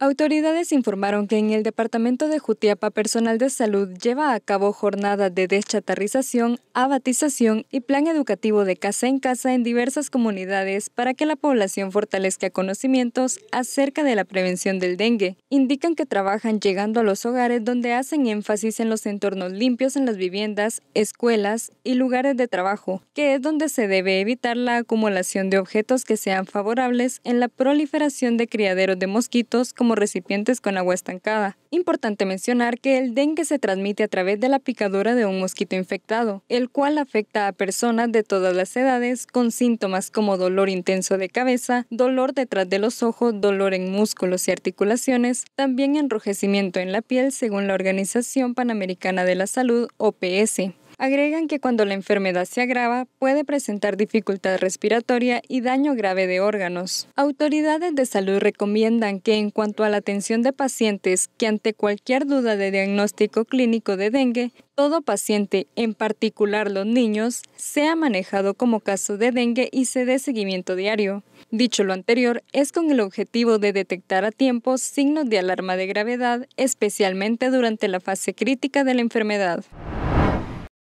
Autoridades informaron que en el departamento de Jutiapa personal de salud lleva a cabo jornada de deschatarrización, abatización y plan educativo de casa en casa en diversas comunidades para que la población fortalezca conocimientos acerca de la prevención del dengue indican que trabajan llegando a los hogares donde hacen énfasis en los entornos limpios en las viviendas, escuelas y lugares de trabajo, que es donde se debe evitar la acumulación de objetos que sean favorables en la proliferación de criaderos de mosquitos como recipientes con agua estancada. Importante mencionar que el dengue se transmite a través de la picadura de un mosquito infectado, el cual afecta a personas de todas las edades con síntomas como dolor intenso de cabeza, dolor detrás de los ojos, dolor en músculos y articulaciones, también enrojecimiento en la piel según la Organización Panamericana de la Salud, OPS. Agregan que cuando la enfermedad se agrava puede presentar dificultad respiratoria y daño grave de órganos. Autoridades de salud recomiendan que en cuanto a la atención de pacientes que ante cualquier duda de diagnóstico clínico de dengue, todo paciente, en particular los niños, sea manejado como caso de dengue y se dé seguimiento diario. Dicho lo anterior, es con el objetivo de detectar a tiempo signos de alarma de gravedad, especialmente durante la fase crítica de la enfermedad.